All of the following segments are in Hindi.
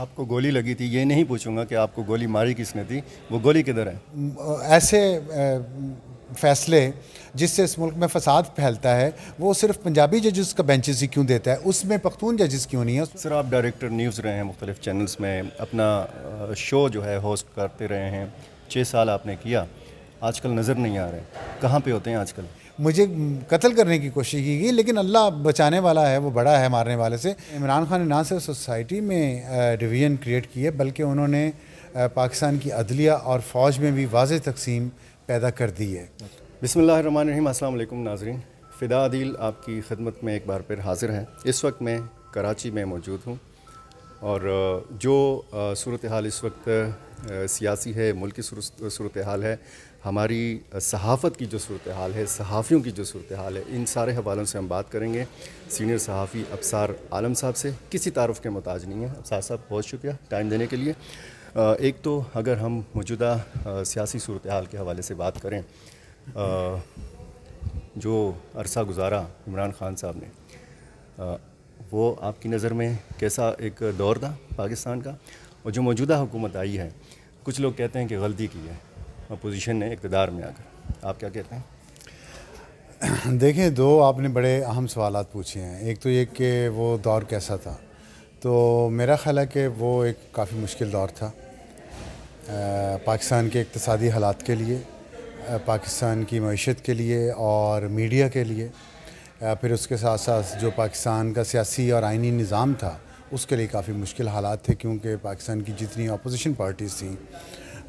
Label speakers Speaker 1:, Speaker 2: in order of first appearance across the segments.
Speaker 1: आपको गोली लगी थी ये नहीं पूछूंगा कि आपको गोली मारी किसने थी वो गोली किधर
Speaker 2: है ऐसे फैसले जिससे इस मुल्क में फसाद फैलता है वो सिर्फ पंजाबी जजेस का बेंचेस ही क्यों देता है उसमें पख्तून जजेस क्यों
Speaker 1: नहीं है सर आप डायरेक्टर न्यूज़ रहे हैं मुख्तलिफ चैनल्स में अपना शो जो है होस्ट करते रहे हैं छः साल आपने किया आजकल नज़र नहीं आ रहे कहाँ पे होते हैं आजकल
Speaker 2: मुझे कत्ल करने की कोशिश की गई लेकिन अल्लाह बचाने वाला है वो बड़ा है मारने वाले से इमरान खान ने ना सिर्फ सोसाइटी में डिवीजन क्रिएट की है बल्कि उन्होंने पाकिस्तान की अदलिया और फ़ौज में भी वाज तकसीम पैदा कर दी है
Speaker 1: बसमीम अल्लाम नाजरीन फ़िदा अदील आपकी खदमत में एक बार फिर हाजिर हैं इस वक्त मैं कराची में मौजूद हूँ और जो सूरत हाल इस वक्त सियासी है मुल्क की सूरत हाल है हमारी सहाफ़त की जो सूरत हाल है सहाफ़ियों की जो सूरत हाल है इन सारे हवालों से हम बात करेंगे सीनियर सहाफ़ी अबसार आलम साहब से किसी तारफ़ के मोहताज नहीं है अबसार साहब बहुत शुक्रिया टाइम देने के लिए एक तो अगर हम मौजूदा सियासी सूरत हाल के हवाले से बात करें जो अरसा गुज़ारा इमरान ख़ान साहब ने वो आपकी नज़र में कैसा एक दौर था पाकिस्तान का और जो मौजूदा हुकूमत आई है कुछ लोग कहते हैं कि गलती की है अपोजिशन ने इकतदार में आकर आप क्या कहते
Speaker 2: हैं देखें दो आपने बड़े अहम सवाल पूछे हैं एक तो ये कि वो दौर कैसा था तो मेरा ख्याल है कि वो एक काफ़ी मुश्किल दौर था आ, पाकिस्तान के इकतदी हालात के लिए आ, पाकिस्तान की मीशत के लिए और मीडिया के लिए आ, फिर उसके साथ साथ जो पाकिस्तान का सियासी और आइनी निज़ाम था उसके लिए काफ़ी मुश्किल हालात थे क्योंकि पाकिस्तान की जितनी अपोजिशन पार्टीज़ थी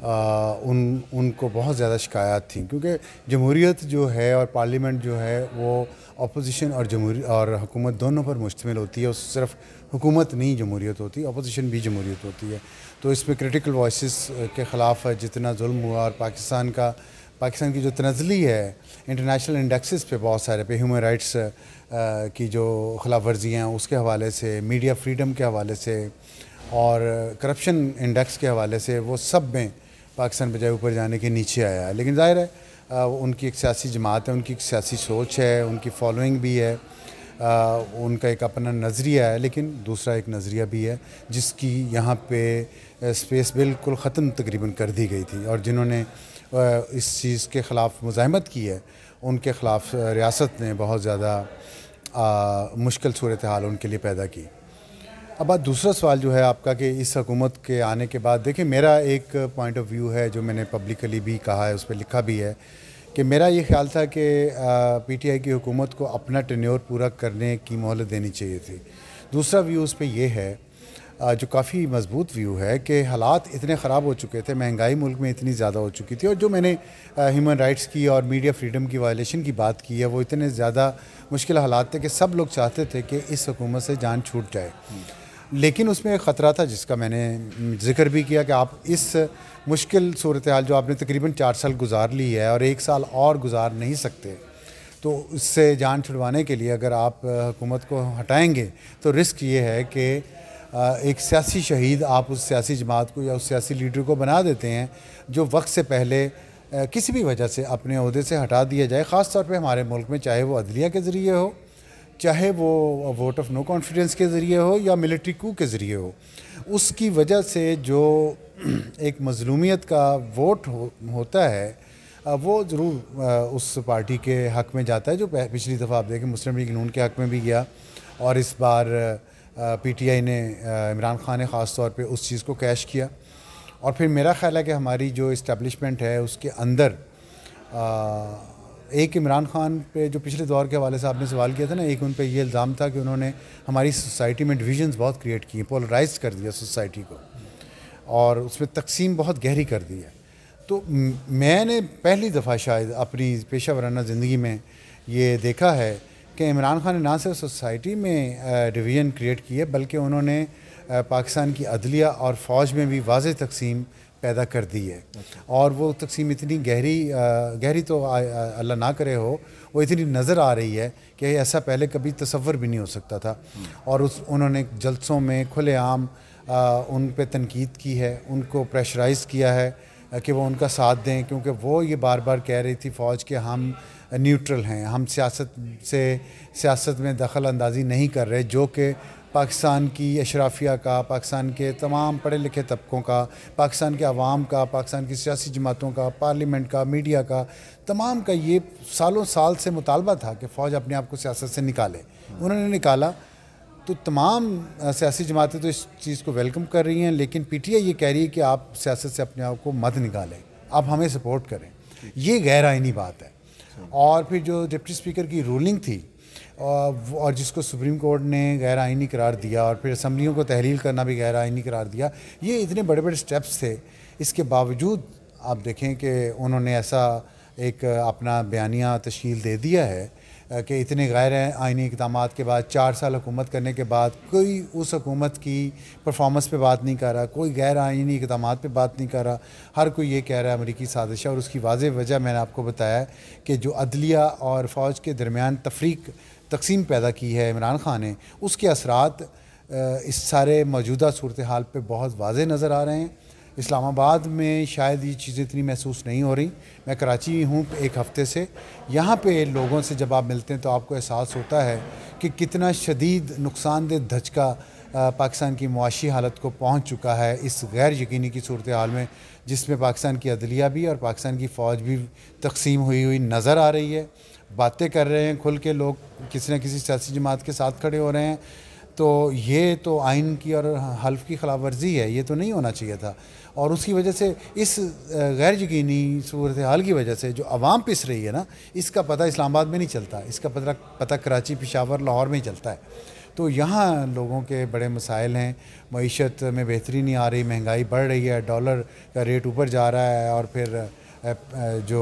Speaker 2: उन उनको बहुत ज़्यादा शिकायत थी क्योंकि जमहूरीत जो है और पार्लियामेंट जो है वो अपोजिशन और जमहूरी और हुकूमत दोनों पर मुश्तमिल होती है सिर्फ हुकूमत नहीं जमहूरीत होती अपोजिशन भी जमहूरीत होती है तो इसमें क्रिटिकल वॉइस के ख़िलाफ़ जितना जुल्म हुआ और पाकिस्तान का पाकिस्तान की जो तनजली है इंटरनेशनल इंडेक्सेस पे बहुत सारे पे ह्यूमन राइट्स की जो खिलाफ वर्जियाँ उसके हवाले से मीडिया फ्रीडम के हवाले से और करप्शन इंडेक्स के हवाले से वो सब में पाकिस्तान बजाय ऊपर जाने के नीचे आया है लेकिन जाहिर है आ, उनकी एक सियासी जमात है उनकी एक सियासी सोच है उनकी फॉलोइंग भी है आ, उनका एक अपना नज़रिया है लेकिन दूसरा एक नज़रिया भी है जिसकी यहाँ पे स्पेस बिल्कुल ख़त्म तकरीबन कर दी गई थी और जिन्होंने इस चीज़ के ख़िलाफ़ मुजामत की है उनके ख़िलाफ़ रियासत ने बहुत ज़्यादा मुश्किल सूरत हाल उनके लिए पैदा की अब बात दूसरा सवाल जो है आपका कि इस हकूमत के आने के बाद देखिए मेरा एक पॉइंट ऑफ व्यू है जो मैंने पब्लिकली भी कहा है उस पर लिखा भी है कि मेरा ये ख्याल था कि पीटीआई की हुकूमत को अपना टेन्योर पूरा करने की मोहलत देनी चाहिए थी दूसरा व्यू उस पर यह है जो काफ़ी मजबूत व्यू है कि हालात इतने ख़राब हो चुके थे महंगाई मुल्क में इतनी ज़्यादा हो चुकी थी और जो मैंने ह्यूमन राइट्स की और मीडिया फ्रीडम की वायलेशन की बात की है वो इतने ज़्यादा मुश्किल हालात थे कि सब लोग चाहते थे कि इस हुकूमत से जान छूट जाए लेकिन उसमें एक ख़तरा था जिसका मैंने जिक्र भी किया कि आप इस मुश्किल सूरत हाल जो आपने तकरीबन चार साल गुजार ली है और एक साल और गुजार नहीं सकते तो उससे जान छुड़वाने के लिए अगर आप हुकूमत को हटाएंगे तो रिस्क ये है कि एक सियासी शहीद आप उस सियासी जमात को या उस सियासी लीडर को बना देते हैं जो वक्त से पहले किसी भी वजह से अपने अहदे से हटा दिया जाए ख़ास तौर हमारे मुल्क में चाहे वो अदलिया के ज़रिए हो चाहे वो वोट ऑफ नो कॉन्फिडेंस के ज़रिए हो या मिलिट्री कू के ज़रिए हो उसकी वजह से जो एक मजलूमियत का वोट हो, होता है वो ज़रूर उस पार्टी के हक़ में जाता है जो पिछली दफ़ा आप देखें मुस्लिम लीग नून के हक़ में भी गया और इस बार पीटीआई ने इमरान खान ने ख़ास तौर पे उस चीज़ को कैश किया और फिर मेरा ख़्याल है कि हमारी जो इस्टबलिशमेंट है उसके अंदर आ, एक इमरान खान पे जो पिछले दौर के हवाले से आपने सवाल किया था ना एक उन पर यह इल्ज़ाम था कि उन्होंने हमारी सोसाइटी में डिविजन्स बहुत क्रिएट किए पोलराइज कर दिया सोसाइटी को और उसमें तकसीम बहुत गहरी कर दी है तो मैंने पहली दफ़ा शायद अपनी पेशा वराना ज़िंदगी में ये देखा है कि इमरान खान ने ना सिर्फ सोसाइटी में डिवीजन क्रिएट की है बल्कि उन्होंने पाकिस्तान की अदलिया और फ़ौज में भी वाज तकसीम पैदा कर दी है और वो तकसीम इतनी गहरी गहरी तो अल्लाह ना करे हो वो इतनी नज़र आ रही है कि ऐसा पहले कभी तस्वर भी नहीं हो सकता था और उस उन्होंने जलसों में खुलेआम उन पर तनकीद की है उनको प्रेशराइज़ किया है कि वो उनका साथ दें क्योंकि वो ये बार बार कह रही थी फ़ौज के हम न्यूट्रल हैं हम सियासत से सियासत में दखल अंदाजी नहीं कर रहे जो कि पाकिस्तान की अशराफिया का पाकिस्तान के तमाम पढ़े लिखे तबकों का पाकिस्तान के आवाम का पाकिस्तान की सियासी जमातों का पार्लियामेंट का मीडिया का तमाम का ये सालों साल से मुतालबा था कि फ़ौज अपने आप को सियासत से निकाले उन्होंने निकाला तो तमाम सियासी जमातें तो इस चीज़ को वेलकम कर रही हैं लेकिन आई ये कह रही है कि आप सियासत से अपने आप को मत निकालें आप हमें सपोर्ट करें ये गैर आइनी बात है अच्छा। और फिर जो डिप्टी स्पीकर की रूलिंग थी और जिसको सुप्रीम कोर्ट ने गैर आइनी करार दिया और फिर असम्बलियों को तहरील करना भी गैर आइनी करार दिया ये इतने बड़े बड़े स्टेप्स थे इसके बावजूद आप देखें कि उन्होंने ऐसा एक अपना बयानिया तश्ील दे दिया है कि इतने गैर आइनी इकदाम के बाद चार साल हुकूमत करने के बाद कोई उस हकूमत की परफॉर्मेंस पे बात नहीं कर रहा कोई गैर आइनी इकदाम पे बात नहीं कर रहा हर कोई ये कह रहा है अमरीकी साजिश है और उसकी वाज वजह मैंने आपको बताया कि जो अदलिया और फ़ौज के दरमियान तफरीक तकसीम पैदा की है इमरान खान ने उसके असरात इस सारे मौजूदा सूरत हाल पर बहुत वाज नज़र आ रहे हैं इस्लामाबाद में शायद ये चीज़ें इतनी महसूस नहीं हो रही मैं कराची हूँ एक हफ़्ते से यहाँ पे लोगों से जब आप मिलते हैं तो आपको एहसास होता है कि कितना शदीद नुकसानदेह धचका पाकिस्तान की मुआशी हालत को पहुँच चुका है इस गैर यकीनी की सूरत हाल में जिसमें पाकिस्तान की अदलिया भी और पाकिस्तान की फ़ौज भी तकसीम हुई हुई नज़र आ रही है बातें कर रहे हैं खुल के लोग किसी न किसी सियासी जमात के साथ खड़े हो रहे हैं तो ये तो आइन की और हल्फ की खिलाफ वर्जी है ये तो नहीं होना चाहिए था और उसकी वजह से इस गैर यकीनी सूरत हाल की वजह से जो आवाम पिस रही है ना इसका पता इस्लामाबाद में नहीं चलता इसका पता पता कराची पिशावर लाहौर में ही चलता है तो यहाँ लोगों के बड़े मसाइल हैं मीशत में बेहतरी नहीं आ रही महंगाई बढ़ रही है डॉलर का रेट ऊपर जा रहा है और फिर जो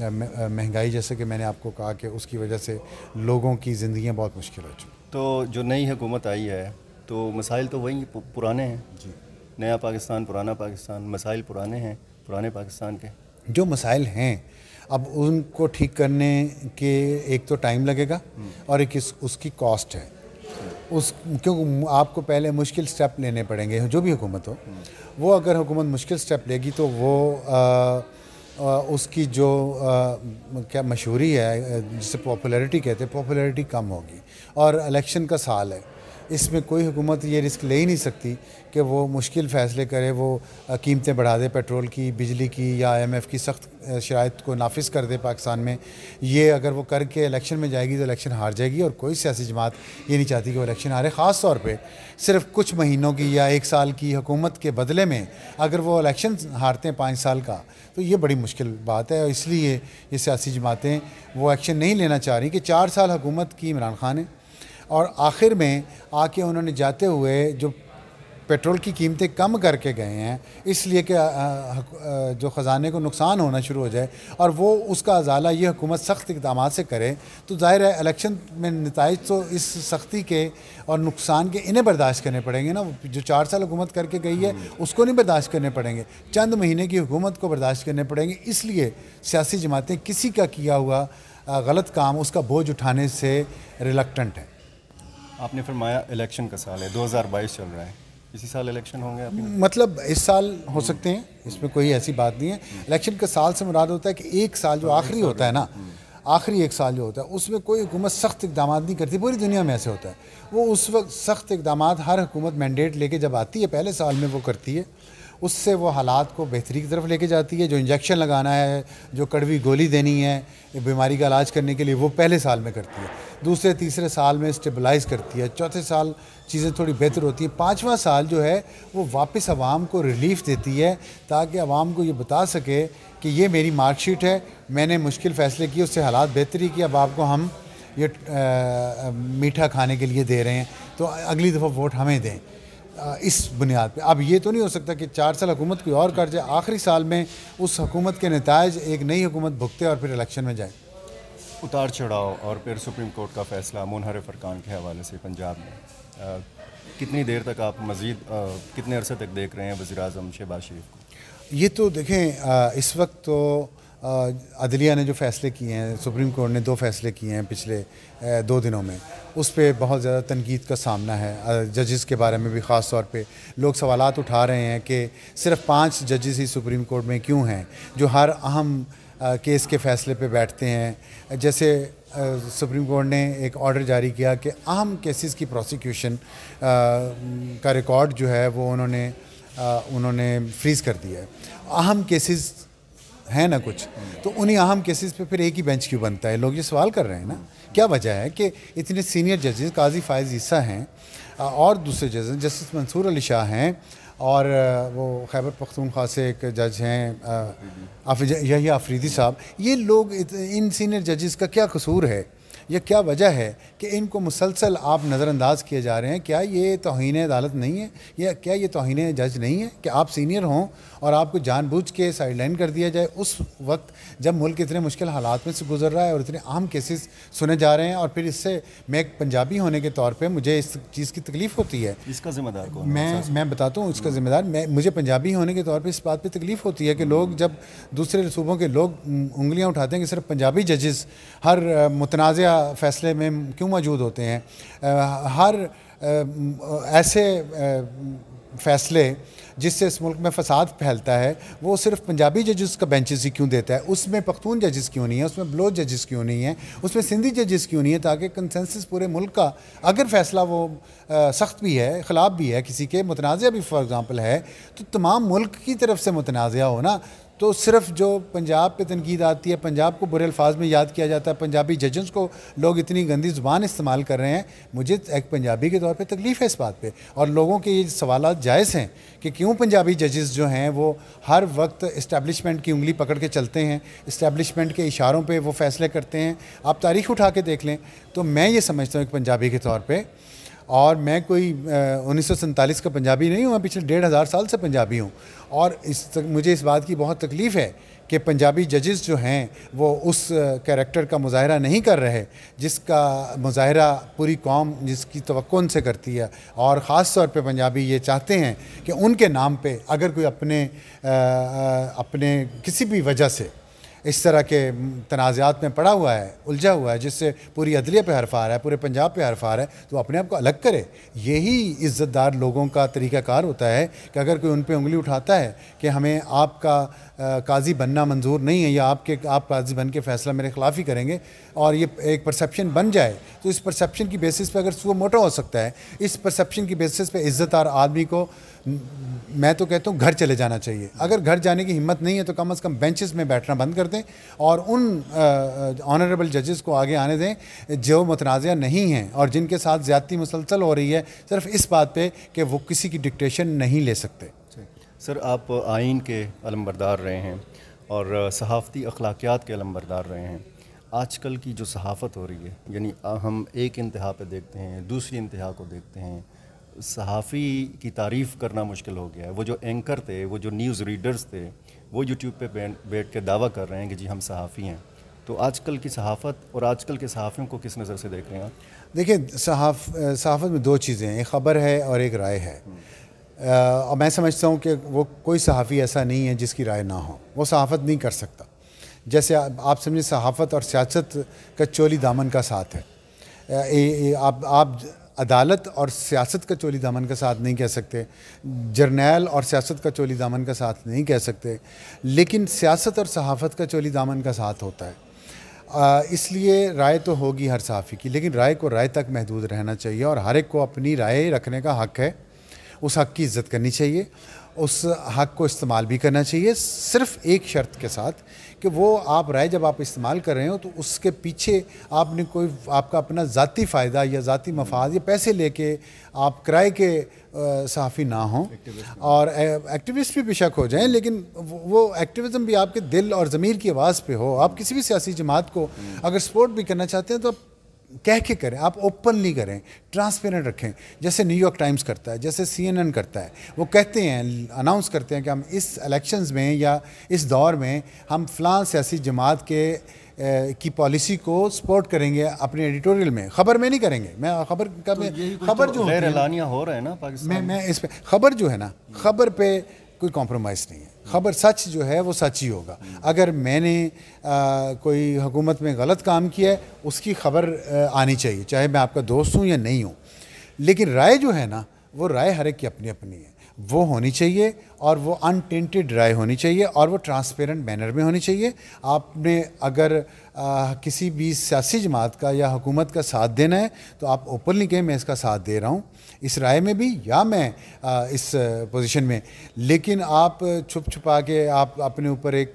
Speaker 2: महंगाई जैसे कि मैंने आपको कहा कि उसकी वजह से लोगों की ज़िंदगी बहुत मुश्किल हो चुकी
Speaker 1: तो जो नई हुकूमत आई है तो मसाइल तो वही पुराने हैं जी नया पाकिस्तान पुराना पाकिस्तान मसाइल पुराने हैं पुराने पाकिस्तान के
Speaker 2: जो मसाइल हैं अब उनको ठीक करने के एक तो टाइम लगेगा हम्म। और एक इस, उसकी कॉस्ट है उस क्योंकि आपको पहले मुश्किल स्टेप लेने पड़ेंगे जो भी हुकूमत हो हम्म। वो अगर हुकूमत मुश्किल स्टेप लेगी तो वो आ, उसकी जो क्या मशहूरी है जिसे पॉपुलैरिटी कहते हैं पॉपुलैरिटी कम होगी और इलेक्शन का साल है इसमें कोई हुकूमत ये रिस्क ले ही नहीं सकती कि वो मुश्किल फ़ैसले करे वो कीमतें बढ़ा दे पेट्रोल की बिजली की या आईएमएफ की सख्त शरात को नाफिज कर दे पाकिस्तान में ये अगर वो करके इलेक्शन में जाएगी तो इलेक्शन हार जाएगी और कोई सियासी जमात ये नहीं चाहती कि वो इलेक्शन हारे ख़ास तौर पर सिर्फ कुछ महीनों की या एक साल की हुकूमत के बदले में अगर वो इलेक्शन हारते हैं पाँच साल का तो ये बड़ी मुश्किल बात है और इसलिए ये सियासी जमातें वो एक्शन नहीं लेना चाह रही कि चार साल हुकूमत की इमरान खान है और आखिर में आके उन्होंने जाते हुए जो पेट्रोल की कीमतें कम करके गए हैं इसलिए कि जो ख़जाने को नुकसान होना शुरू हो जाए और वो उसका अजाला ये हुकूमत सख्त इकदाम से करे तो ज़ाहिर है इलेक्शन में नतज तो इस सख्ती के और नुकसान के इन्हें बर्दाश्त करने पड़ेंगे ना जो चार साल हुकूमत करके गई है हम्म। उसको नहीं बर्दाश्त करने पड़ेंगे चंद महीने की हुकूमत को बर्दाश्त करने पड़ेंगे इसलिए सियासी जमातें किसी का किया हुआ गलत काम उसका बोझ उठाने से रिलकटेंट
Speaker 1: हैं आपने फरमाया इलेक्शन का साल है 2022 चल रहा है इसी साल इलेक्शन होंगे आपने?
Speaker 2: मतलब इस साल हो सकते हैं इसमें कोई ऐसी बात नहीं है इलेक्शन का साल से मुराद होता है कि एक साल जो आखिरी होता है ना आखिरी एक साल जो होता है उसमें कोई हुकूमत सख्त इकदाम नहीं करती पूरी दुनिया में ऐसे होता है वो उस वक्त सख्त इकदाम हर हुकूमत मैंडेट लेके जब आती है पहले साल में वो करती है उससे वो हालात को बेहतरी की तरफ लेके जाती है जो इंजेक्शन लगाना है जो कड़वी गोली देनी है बीमारी का इलाज करने के लिए वो पहले साल में करती है दूसरे तीसरे साल में स्टेबलाइज करती है चौथे साल चीज़ें थोड़ी बेहतर होती हैं पाँचवा साल जो है वो वापस आवाम को रिलीफ देती है ताकि आवाम को ये बता सके कि ये मेरी मार्कशीट है मैंने मुश्किल फ़ैसले किए उससे हालात बेहतरी की अब आपको हम ये आ, मीठा खाने के लिए दे रहे हैं तो अगली दफ़ा वोट हमें दें इस बुनियाद पे अब ये तो नहीं हो सकता कि चार साल हुकूमत कोई और कर जाए आखिरी साल में उस हुकूमत के नतज एक नई हुकूमत भुगते और फिर इलेक्शन में जाए
Speaker 1: उतार चढ़ाव और फिर सुप्रीम कोर्ट का फैसला मुनहर फरकान के हवाले से पंजाब में आ, कितनी देर तक आप मज़ीद कितने अरसे तक देख रहे हैं वज़ी अजम शहबाज शरीफ
Speaker 2: को ये तो देखें आ, इस वक्त तो अदलिया ने जो फैसले किए हैं सुप्रीम कोर्ट ने दो फैसले किए हैं पिछले दो दिनों में उस पर बहुत ज़्यादा तनकीद का सामना है जजेस के बारे में भी ख़ास तौर पे लोग सवाल उठा रहे हैं कि सिर्फ पांच जजेस ही सुप्रीम कोर्ट में क्यों हैं जो हर अहम केस के फैसले पे बैठते हैं जैसे सुप्रीम कोर्ट ने एक ऑर्डर जारी किया कि अहम केसेस की प्रोसिक्यूशन का रिकॉर्ड जो है वो उन्होंने उन्होंने फ्रीज़ कर दिया है अहम केसेस है ना कुछ तो उन्हीं अहम केसेस पे फिर एक ही बेंच क्यों बनता है लोग ये सवाल कर रहे हैं ना क्या वजह है कि इतने सीनियर जजेस काजी फायज ईसा हैं और दूसरे जज जस्टिस मंसूर अली शाह हैं और वो खैबर पख्तूनख्वा से एक जज हैं यही आफरीदी साहब ये लोग इन सीनियर जजेस का क्या कसूर है यह क्या वजह है कि इनको मुसलसल आप नज़रअंदाज किए जा रहे हैं क्या ये तोहन अदालत नहीं है या क्या ये तोहन जज नहीं है कि आप सीनियर हों और आपको जानबूझ के साइडलाइन कर दिया जाए उस वक्त जब मुल्क इतने मुश्किल हालात में से गुजर रहा है और इतने आम केसेस सुने जा रहे हैं और फिर इससे मैं एक पंजाबी होने के तौर पर मुझे इस चीज़ की तकलीफ़ होती है इसका जिम्मेदार कौन मैं मैं बताता हूँ इसका जिम्मेदार मैं मुझे पंजाबी होने के तौर पर इस बात पर तकलीफ़ होती है कि लोग जब दूसरे सूबों के लोग उंगलियाँ उठाते हैं कि सिर्फ पंजाबी जजेस हर मुतनाज़ फैसले में क्यों मौजूद होते हैं हर ऐसे फैसले जिससे इस मुल्क में फसाद फैलता है वो सिर्फ पंजाबी जजेस का बेंचेस ही क्यों देता है उसमें पख्तून जजेस क्यों नहीं है उसमें ब्लो जजेस क्यों नहीं है उसमें सिंधी जजेस क्यों नहीं है ताकि कंसेंसस पूरे मुल्क का अगर फैसला वो सख्त भी है ख़िलाफ़ भी है किसी के मुतनाज़ भी फॉर एग्ज़ाम्पल है तो तमाम मुल्क की तरफ से मुतनाज़ हो ना तो सिर्फ जो पंजाब पे तनकीद आती है पंजाब को बुरे अल्फाज में याद किया जाता है पंजाबी जजेस को लोग इतनी गंदी ज़ुबान इस्तेमाल कर रहे हैं मुझे एक पंजाबी के तौर पे तकलीफ़ है इस बात पे और लोगों के ये सवाल जायज़ हैं कि क्यों पंजाबी जजेस जो हैं वो हर वक्त इस्टेबलिशमेंट की उंगली पकड़ के चलते हैं इस्टेबलिशमेंट के इशारों पर वो फैसले करते हैं आप तारीख उठा के देख लें तो मैं ये समझता हूँ एक पंजाबी के तौर पर और मैं कोई उन्नीस का पंजाबी नहीं हूँ मैं पिछले डेढ़ हज़ार साल से पंजाबी हूँ और इस तक मुझे इस बात की बहुत तकलीफ़ है कि पंजाबी जजेस जो हैं वो उस कैरेक्टर का मुजाहरा नहीं कर रहे जिसका मुजाहरा पूरी कौम जिसकी तो से करती है और ख़ास तौर पे पंजाबी ये चाहते हैं कि उनके नाम पे अगर कोई अपने आ, आ, अपने किसी भी वजह से इस तरह के तनाज़ात में पड़ा हुआ है उलझा हुआ है जिससे पूरी अदलिया पे हरफ रहा है पूरे पंजाब पे हरफ रहा है तो अपने आप को अलग करे यही इज़्ज़तदार लोगों का तरीक़ाकार होता है कि अगर कोई उन पर उंगली उठाता है कि हमें आपका काजी बनना मंजूर नहीं है या आपके आप काजी बन के फ़ैसला मेरे खिलाफ ही करेंगे और ये एक परसेप्शन बन जाए तो इस परसेप्शन की बेसिस पे अगर सुबह मोटा हो सकता है इस परसेप्शन की बेसिस पे और आदमी को मैं तो कहता हूँ घर चले जाना चाहिए अगर घर जाने की हिम्मत नहीं है तो कम अज़ कम बेंचेस में बैठना बंद कर दें और उन ऑनरेबल जजेस को आगे आने दें जो मतनाज़ नहीं हैं और जिनके साथ ज़्यादती मुसलसल हो रही है सिर्फ इस बात पर कि वो किसी की डिक्टेशन नहीं ले सकते
Speaker 1: सर आप आइन के अलमबरदार रहे हैं और सहाफ़ती अखलाकियात के अलमबरदार रहे हैं आजकल की जो सहाफ़त हो रही है यानी हम एक इंतहा पे देखते हैं दूसरी इंतहा को देखते हैं सहाफ़ी की तारीफ़ करना मुश्किल हो गया है वो जो एंकर थे वो जो न्यूज़ रीडर्स थे वो यूट्यूब पे बैठ के दावा कर रहे हैं कि जी हम सहाफ़ी हैं तो आजकल की सहाफ़त और आजकल के सहाफ़ियों को किस नज़र से देख रहे हैं देखिए
Speaker 2: सहाफ़त में दो चीज़ें हैं एक ख़बर है और एक राय है हम्म। और मैं समझता हूँ कि वो कोई सहाफ़ी ऐसा नहीं है जिसकी राय ना हो वो सहाफ़त नहीं कर सकता जैसे आप समझे सहाफ़त और सियासत का चोली दामन का साथ है ए, ए, आप आप अदालत और सियासत का चोली दामन का साथ नहीं कह सकते जर्नैल और सियासत का चोली दामन का साथ नहीं कह सकते लेकिन सियासत और सहाफ़त का चोली दामन का साथ होता है इसलिए राय तो होगी हर सहाफ़ी की लेकिन राय को राय तक महदूद रहना चाहिए और हर एक को अपनी राय रखने का हक़ है उस हक़ की इज़्ज़त करनी चाहिए उस हक को इस्तेमाल भी करना चाहिए सिर्फ एक शर्त के साथ कि वो आप राय जब आप इस्तेमाल कर रहे हो तो उसके पीछे आपने कोई आपका अपना ज़ाती फ़ायदा या ज़ाती मफाद या पैसे लेके आप किराए के सहाफ़ी ना हों और एक्टिविस्ट भी बेशक हो जाएं लेकिन वो एक्टिविज़म भी आपके दिल और ज़मीर की आवाज़ पे हो आप किसी भी सियासी जमात को हम्म। अगर सपोर्ट भी करना चाहते हैं तो आप कह के करें आप ओपनली करें ट्रांसपेरेंट रखें जैसे न्यूयॉर्क टाइम्स करता है जैसे सीएनएन करता है वो कहते हैं अनाउंस करते हैं कि हम इस इलेक्शंस में या इस दौर में हम फ़लाँ सियासी जमात के की पॉलिसी को सपोर्ट करेंगे अपने एडिटोरियल में खबर में नहीं करेंगे मैं खबर
Speaker 1: का तो खबर तो जो है हो रहा है ना मैं मैं इस पर
Speaker 2: खबर जो है ना खबर पर कोई कॉम्प्रोमाइज़ नहीं है खबर सच जो है वो सच ही होगा अगर मैंने आ, कोई हुकूमत में गलत काम किया है उसकी खबर आनी चाहिए चाहे मैं आपका दोस्त हूँ या नहीं हूँ लेकिन राय जो है ना वो राय हर एक की अपनी अपनी है वो होनी चाहिए और वो अनटेंटेड राय होनी चाहिए और वो ट्रांसपेरेंट मैनर में होनी चाहिए आपने अगर आ, किसी भी सियासी जमात का या हुकूमत का साथ देना है तो आप ओपनली कहें मैं इसका साथ दे रहा हूँ इस राय में भी या मैं आ, इस पोजीशन में लेकिन आप छुप छुपा के आप अपने ऊपर एक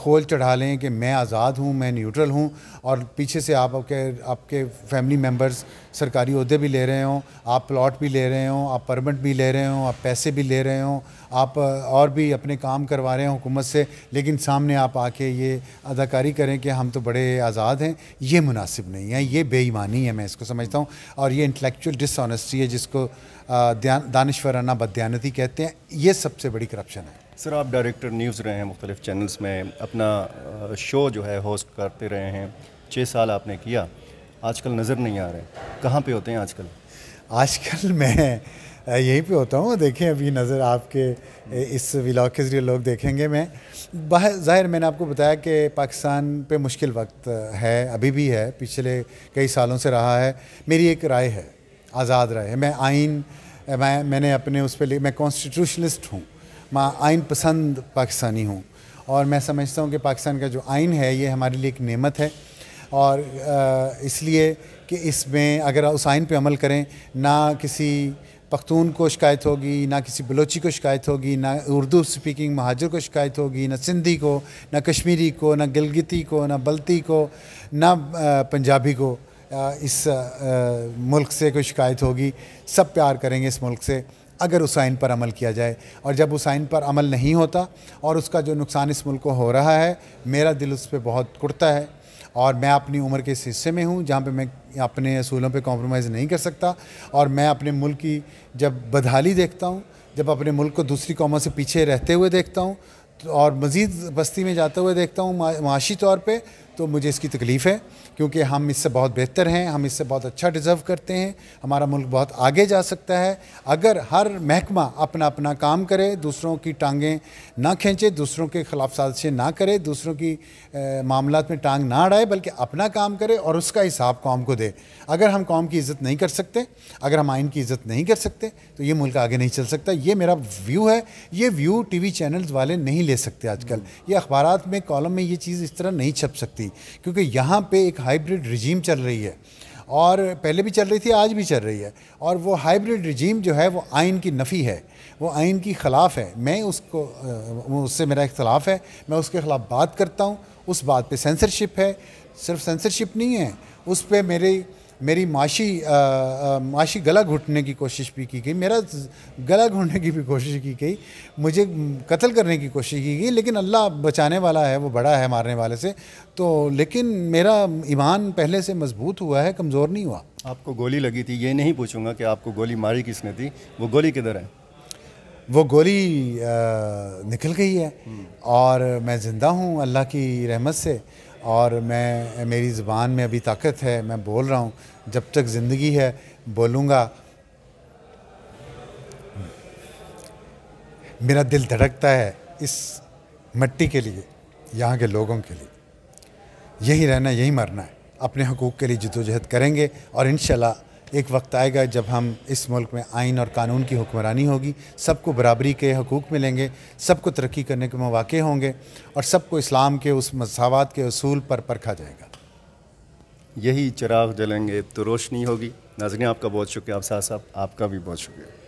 Speaker 2: खोल चढ़ा लें कि मैं आज़ाद हूँ मैं न्यूट्रल हूँ और पीछे से आप आपके आपके फैमिली मेम्बर्स सरकारी अहदे भी ले रहे हों आप प्लाट भी ले रहे हों आप परमिट भी ले रहे हों आप पैसे पैसे भी ले रहे हों आप और भी अपने काम करवा रहे हैं हुकूमत से लेकिन सामने आप आके ये अदाकारी करें कि हम तो बड़े आज़ाद हैं ये मुनासिब नहीं है ये बेईमानी है मैं इसको समझता हूँ और ये इंटेलेक्चुअल डिसऑनेस्टी है जिसको दानश्वराना बदयानती कहते हैं ये सबसे बड़ी करप्शन है
Speaker 1: सर आप डायरेक्टर न्यूज़ रहे हैं मुख्तलिफ़ चैनल्स में अपना शो जो है होस्ट करते रहे हैं छः साल आपने किया आजकल नज़र नहीं आ रहे कहाँ पे होते हैं आजकल
Speaker 2: आजकल मैं यहीं पे होता हूँ देखें अभी नज़र आपके इस विलाग के ज़रिए लोग देखेंगे मैं बाहर ज़ाहिर मैंने आपको बताया कि पाकिस्तान पे मुश्किल वक्त है अभी भी है पिछले कई सालों से रहा है मेरी एक राय है आज़ाद राय है मैं आइन मैं मैंने अपने उस पर मैं कॉन्स्टिट्यूशनलिस्ट हूँ मैं आइन पसंद पाकिस्तानी हूँ और मैं समझता हूँ कि पाकिस्तान का जो आइन है ये हमारे लिए एक नेमत है और इसलिए कि इसमें अगर उस आइन पे अमल करें ना किसी पख्तून को शिकायत होगी ना किसी बलोची को शिकायत होगी ना उर्दू स्पीकिंग महाजर को शिकायत होगी ना सिंधी को ना कश्मीरी को ना गिलगिती को ना बल्ती को ना पंजाबी को इस मुल्क से कोई शिकायत होगी सब प्यार करेंगे इस मुल्क से अगर उस आइन पर अमल किया जाए और जब उस आइन पर अमल नहीं होता और उसका जो नुकसान इस मुल्क को हो रहा है मेरा दिल उस पर बहुत कुड़ता है और मैं अपनी उम्र के इस हिस्से में हूँ जहाँ पे मैं अपने असूलों पे कॉम्प्रोमाइज़ नहीं कर सकता और मैं अपने मुल्क की जब बदहाली देखता हूँ जब अपने मुल्क को दूसरी कौमों से पीछे रहते हुए देखता हूँ तो और मज़ीद बस्ती में जाते हुए देखता हूँ माशी तौर पर तो मुझे इसकी तकलीफ़ है क्योंकि हम इससे बहुत बेहतर हैं हम इससे बहुत अच्छा डिज़र्व करते हैं हमारा मुल्क बहुत आगे जा सकता है अगर हर महकमा अपना अपना काम करे दूसरों की टांगें ना खींचे दूसरों के ख़िलाफ़ साजिशें ना करे दूसरों की मामला में टांग ना अड़ाए बल्कि अपना काम करे और उसका हिसाब कौम को दे अगर हम कौम की इज़्ज़त नहीं कर सकते अगर हम आइन की इज़्ज़त नहीं कर सकते तो ये मुल्क आगे नहीं चल सकता ये मेरा व्यू है ये व्यू टी वी चैनल्स वाले नहीं ले सकते आजकल ये अखबार में कॉलम में ये चीज़ इस तरह नहीं छप सकती क्योंकि यहाँ पे एक हाइब्रिड रिजीम चल रही है और पहले भी चल रही थी आज भी चल रही है और वो हाइब्रिड रिजीम जो है वो आइन की नफ़ी है वो आइन की ख़िलाफ़ है मैं उसको उससे मेरा इख्तलाफ है मैं उसके ख़िलाफ़ बात करता हूँ उस बात पे सेंसरशिप है सिर्फ सेंसरशिप नहीं है उस पर मेरी मेरी माशी आ, माशी गला घुटने की कोशिश भी की गई मेरा गला घुटने की भी कोशिश की गई मुझे कत्ल करने की कोशिश की गई लेकिन अल्लाह बचाने वाला है वो बड़ा है मारने वाले से
Speaker 1: तो लेकिन मेरा ईमान पहले से मजबूत हुआ है कमज़ोर नहीं हुआ आपको गोली लगी थी ये नहीं पूछूंगा कि आपको गोली मारी किसने थी वो गोली किधर है वो गोली
Speaker 2: आ, निकल गई है हम्म। और मैं ज़िंदा हूँ अल्लाह की रहमत से और मैं मेरी ज़बान में अभी ताकत है मैं बोल रहा हूँ जब तक ज़िंदगी है बोलूँगा मेरा दिल धड़कता है इस मट्टी के लिए यहाँ के लोगों के लिए यहीं रहना यहीं मरना है अपने हकूक़ के लिए जदोजहद करेंगे और इन एक वक्त आएगा जब हम इस मुल्क में आइन और कानून की हुक्मरानी होगी सबको बराबरी के हकूक़ मिलेंगे सबको तरक्की करने के मौाक़े होंगे और सबको इस्लाम के उस मसावत के असूल पर परखा जाएगा
Speaker 1: यही चिराग जलेंगे तो रोशनी होगी नाजरिया आपका बहुत शुक्रिया आप साहब आपका भी बहुत शुक्रिया